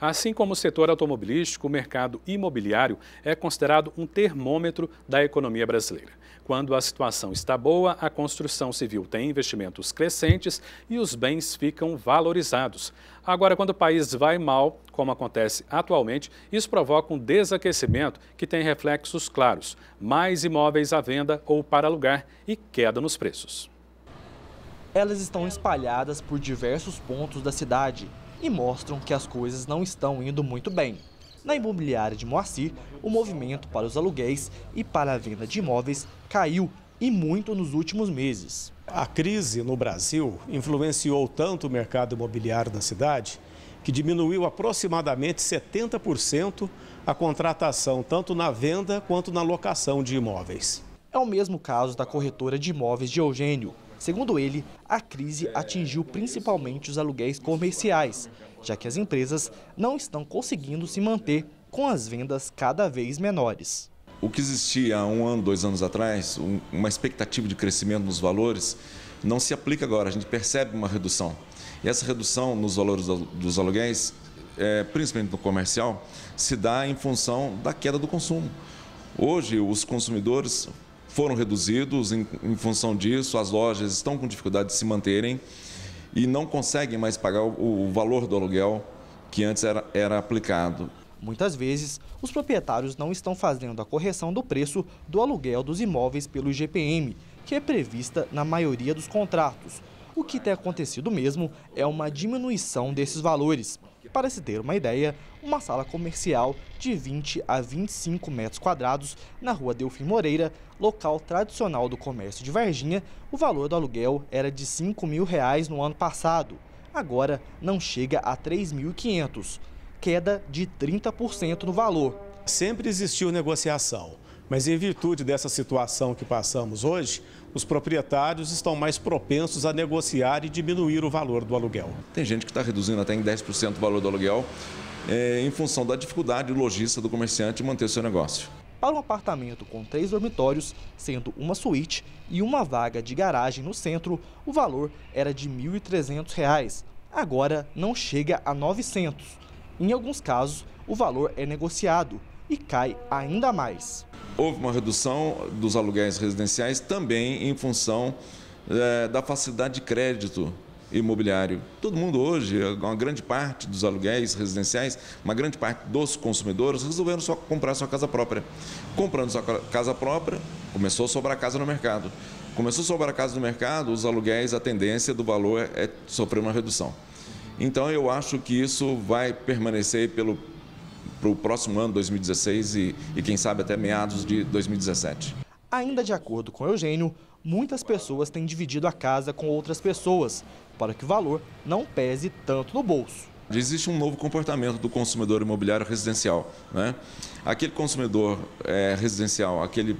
Assim como o setor automobilístico, o mercado imobiliário é considerado um termômetro da economia brasileira. Quando a situação está boa, a construção civil tem investimentos crescentes e os bens ficam valorizados. Agora, quando o país vai mal, como acontece atualmente, isso provoca um desaquecimento que tem reflexos claros: mais imóveis à venda ou para alugar e queda nos preços. Elas estão espalhadas por diversos pontos da cidade e mostram que as coisas não estão indo muito bem. Na imobiliária de Moacir, o movimento para os aluguéis e para a venda de imóveis caiu e muito nos últimos meses. A crise no Brasil influenciou tanto o mercado imobiliário da cidade que diminuiu aproximadamente 70% a contratação, tanto na venda quanto na locação de imóveis. É o mesmo caso da corretora de imóveis de Eugênio. Segundo ele, a crise atingiu principalmente os aluguéis comerciais, já que as empresas não estão conseguindo se manter com as vendas cada vez menores. O que existia há um ano, dois anos atrás, uma expectativa de crescimento nos valores, não se aplica agora. A gente percebe uma redução. E essa redução nos valores dos aluguéis, é, principalmente no comercial, se dá em função da queda do consumo. Hoje, os consumidores foram reduzidos em, em função disso, as lojas estão com dificuldade de se manterem e não conseguem mais pagar o, o valor do aluguel que antes era, era aplicado. Muitas vezes, os proprietários não estão fazendo a correção do preço do aluguel dos imóveis pelo IGPM, que é prevista na maioria dos contratos. O que tem acontecido mesmo é uma diminuição desses valores. E para se ter uma ideia, uma sala comercial de 20 a 25 metros quadrados na rua Delfim Moreira, local tradicional do comércio de Varginha, o valor do aluguel era de 5 mil reais no ano passado. Agora não chega a 3.500, queda de 30% no valor. Sempre existiu negociação, mas em virtude dessa situação que passamos hoje, os proprietários estão mais propensos a negociar e diminuir o valor do aluguel. Tem gente que está reduzindo até em 10% o valor do aluguel é, em função da dificuldade do lojista, do comerciante manter o seu negócio. Para um apartamento com três dormitórios, sendo uma suíte e uma vaga de garagem no centro, o valor era de R$ 1.300. Agora não chega a R$ 900. Em alguns casos, o valor é negociado e cai ainda mais. Houve uma redução dos aluguéis residenciais também em função é, da facilidade de crédito imobiliário. Todo mundo hoje, uma grande parte dos aluguéis residenciais, uma grande parte dos consumidores resolveram só comprar sua casa própria. Comprando sua casa própria, começou a sobrar casa no mercado. Começou a sobrar casa no mercado, os aluguéis, a tendência do valor é sofrer uma redução. Então eu acho que isso vai permanecer pelo para o próximo ano, 2016 e, e quem sabe até meados de 2017. Ainda de acordo com Eugênio, muitas pessoas têm dividido a casa com outras pessoas para que o valor não pese tanto no bolso. Existe um novo comportamento do consumidor imobiliário residencial. Né? Aquele consumidor é, residencial, aquele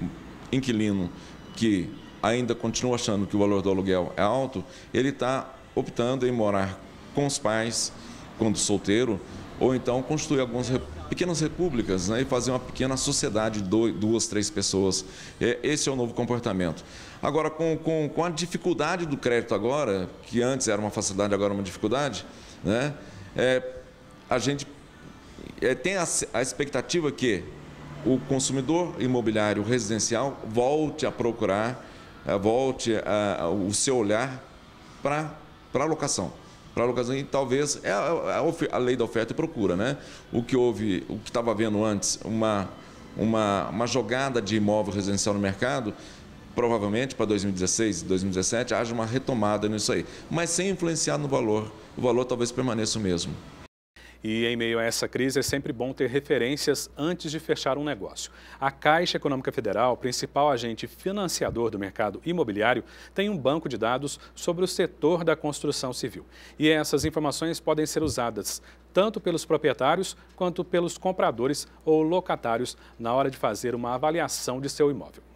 inquilino que ainda continua achando que o valor do aluguel é alto, ele está optando em morar com os pais quando solteiro, ou então construir alguns pequenas repúblicas né, e fazer uma pequena sociedade de duas, três pessoas. É, esse é o novo comportamento. Agora, com, com, com a dificuldade do crédito agora, que antes era uma facilidade, agora é uma dificuldade, né, é, a gente é, tem a, a expectativa que o consumidor imobiliário residencial volte a procurar, é, volte a, a, o seu olhar para a locação para alocação e talvez é a, é a, a, lei da oferta e procura, né? O que houve, o que estava havendo antes, uma, uma, uma jogada de imóvel residencial no mercado, provavelmente para 2016 2017 haja uma retomada nisso aí, mas sem influenciar no valor. O valor talvez permaneça o mesmo. E em meio a essa crise é sempre bom ter referências antes de fechar um negócio. A Caixa Econômica Federal, principal agente financiador do mercado imobiliário, tem um banco de dados sobre o setor da construção civil. E essas informações podem ser usadas tanto pelos proprietários quanto pelos compradores ou locatários na hora de fazer uma avaliação de seu imóvel.